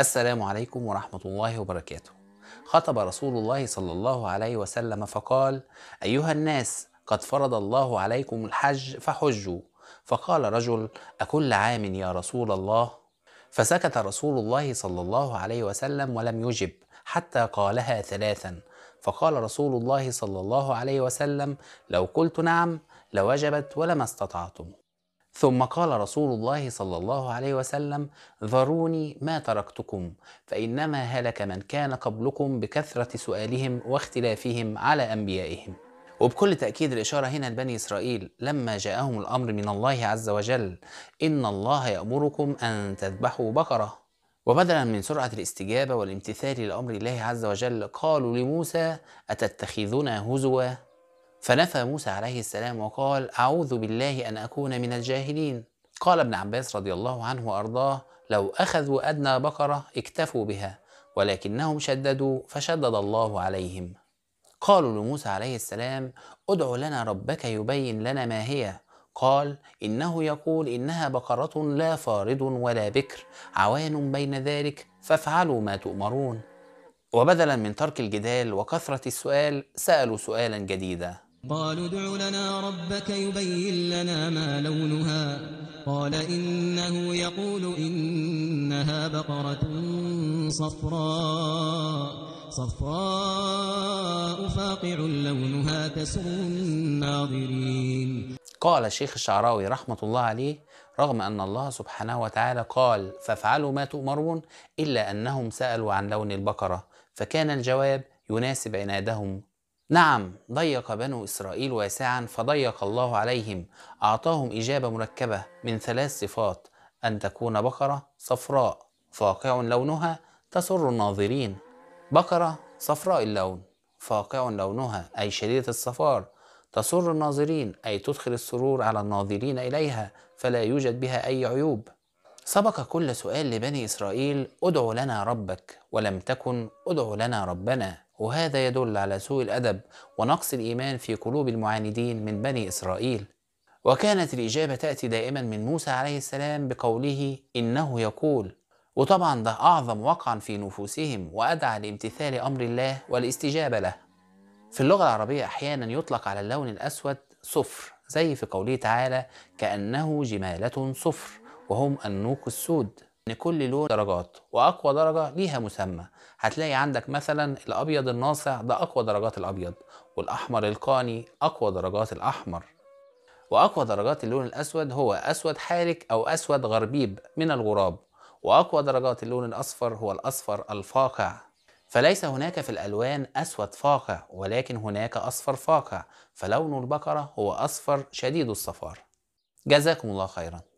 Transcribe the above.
السلام عليكم ورحمة الله وبركاته. خطب رسول الله صلى الله عليه وسلم فقال: أيها الناس قد فرض الله عليكم الحج فحجوا. فقال رجل: أكل عام يا رسول الله؟ فسكت رسول الله صلى الله عليه وسلم ولم يجب حتى قالها ثلاثا فقال رسول الله صلى الله عليه وسلم لو قلت نعم لوجبت ولما استطعتم ثم قال رسول الله صلى الله عليه وسلم ذروني ما تركتكم فانما هلك من كان قبلكم بكثره سؤالهم واختلافهم على انبيائهم وبكل تأكيد الإشارة هنا لبني إسرائيل لما جاءهم الأمر من الله عز وجل إن الله يأمركم أن تذبحوا بقرة وبدلا من سرعة الاستجابة والامتثال لأمر الله عز وجل قالوا لموسى أتتخذنا هزوا فنفى موسى عليه السلام وقال أعوذ بالله أن أكون من الجاهلين قال ابن عباس رضي الله عنه وأرضاه لو أخذوا أدنى بقرة اكتفوا بها ولكنهم شددوا فشدد الله عليهم قالوا لموسى عليه السلام ادع لنا ربك يبين لنا ما هي قال انه يقول انها بقره لا فارض ولا بكر عوان بين ذلك فافعلوا ما تؤمرون وبدلا من ترك الجدال وكثره السؤال سالوا سؤالا جديدا قالوا ادع لنا ربك يبين لنا ما لونها قال إنه يقول إنها بقرة صفراء صفراء فاقع لونها تسر الناظرين قال الشيخ الشعراوي رحمة الله عليه رغم أن الله سبحانه وتعالى قال فافعلوا ما تؤمرون إلا أنهم سألوا عن لون البقرة فكان الجواب يناسب عنادهم نعم ضيق بنو إسرائيل واسعا فضيق الله عليهم أعطاهم إجابة مركبة من ثلاث صفات أن تكون بقرة صفراء فاقع لونها تسر الناظرين بقرة صفراء اللون فاقع لونها أي شديدة الصفار تسر الناظرين أي تدخل السرور على الناظرين إليها فلا يوجد بها أي عيوب سبق كل سؤال لبني إسرائيل ادع لنا ربك ولم تكن ادع لنا ربنا وهذا يدل على سوء الادب ونقص الايمان في قلوب المعاندين من بني اسرائيل وكانت الاجابه تاتي دائما من موسى عليه السلام بقوله انه يقول وطبعا ده اعظم وقعا في نفوسهم وادعى لامتثال امر الله والاستجابه له في اللغه العربيه احيانا يطلق على اللون الاسود صفر زي في قوله تعالى كانه جماله صفر وهم النوق السود لكل لون درجات واقوى درجه ليها مسمى هتلاقي عندك مثلا الابيض الناصع ده اقوى درجات الابيض والاحمر القاني اقوى درجات الاحمر واقوى درجات اللون الاسود هو اسود حارك او اسود غربيب من الغراب واقوى درجات اللون الاصفر هو الاصفر الفاقع فليس هناك في الألوان أسود فاقع ولكن هناك أصفر فاقع فلون البقرة هو أصفر شديد الصفار جزاكم الله خيراً